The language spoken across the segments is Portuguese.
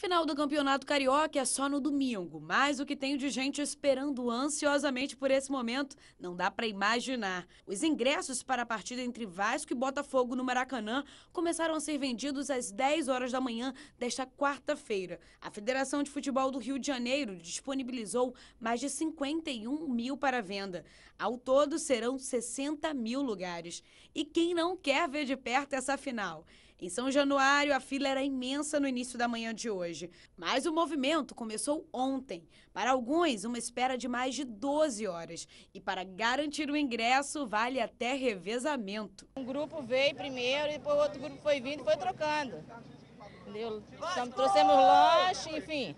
final do Campeonato Carioca é só no domingo, mas o que tem de gente esperando ansiosamente por esse momento não dá para imaginar. Os ingressos para a partida entre Vasco e Botafogo no Maracanã começaram a ser vendidos às 10 horas da manhã desta quarta-feira. A Federação de Futebol do Rio de Janeiro disponibilizou mais de 51 mil para venda. Ao todo, serão 60 mil lugares. E quem não quer ver de perto essa final? Em São Januário, a fila era imensa no início da manhã de hoje, mas o movimento começou ontem. Para alguns, uma espera de mais de 12 horas. E para garantir o ingresso, vale até revezamento. Um grupo veio primeiro, e depois outro grupo foi vindo e foi trocando. Entendeu? trouxemos lanche, enfim.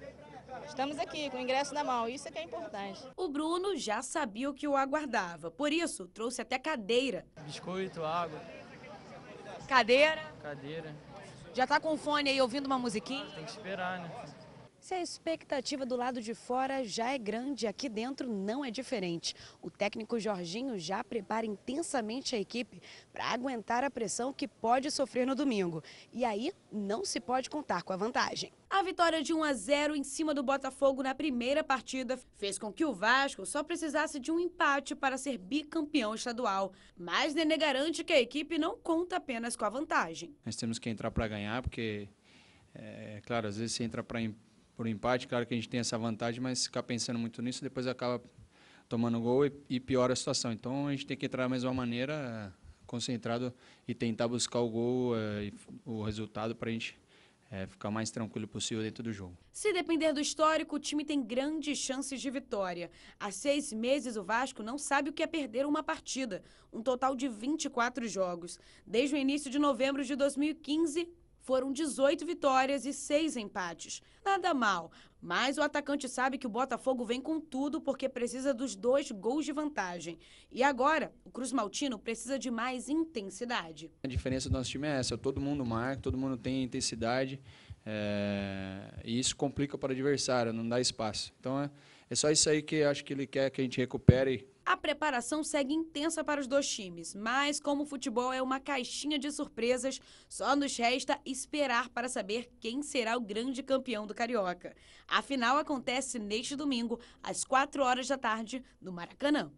Estamos aqui com o ingresso na mão, isso é que é importante. O Bruno já sabia o que o aguardava, por isso trouxe até cadeira. Biscoito, água. Cadeira? Cadeira. Já tá com o fone aí ouvindo uma musiquinha? Tem que esperar, né? Se a expectativa do lado de fora já é grande, aqui dentro não é diferente. O técnico Jorginho já prepara intensamente a equipe para aguentar a pressão que pode sofrer no domingo. E aí não se pode contar com a vantagem. A vitória de 1 a 0 em cima do Botafogo na primeira partida fez com que o Vasco só precisasse de um empate para ser bicampeão estadual. Mas Nenê garante que a equipe não conta apenas com a vantagem. Nós temos que entrar para ganhar, porque, é claro, às vezes você entra para por um empate. Claro que a gente tem essa vantagem, mas ficar pensando muito nisso, depois acaba tomando gol e, e piora a situação. Então a gente tem que entrar da mesma maneira, concentrado e tentar buscar o gol é, e o resultado para a gente é, ficar mais tranquilo possível dentro do jogo. Se depender do histórico, o time tem grandes chances de vitória. Há seis meses, o Vasco não sabe o que é perder uma partida, um total de 24 jogos. Desde o início de novembro de 2015, foram 18 vitórias e 6 empates. Nada mal, mas o atacante sabe que o Botafogo vem com tudo porque precisa dos dois gols de vantagem. E agora, o Cruz Maltino precisa de mais intensidade. A diferença do nosso time é essa: todo mundo marca, todo mundo tem intensidade. É... e isso complica para o adversário, não dá espaço. Então é, é só isso aí que acho que ele quer que a gente recupere a preparação segue intensa para os dois times, mas como o futebol é uma caixinha de surpresas, só nos resta esperar para saber quem será o grande campeão do Carioca. A final acontece neste domingo, às 4 horas da tarde, no Maracanã.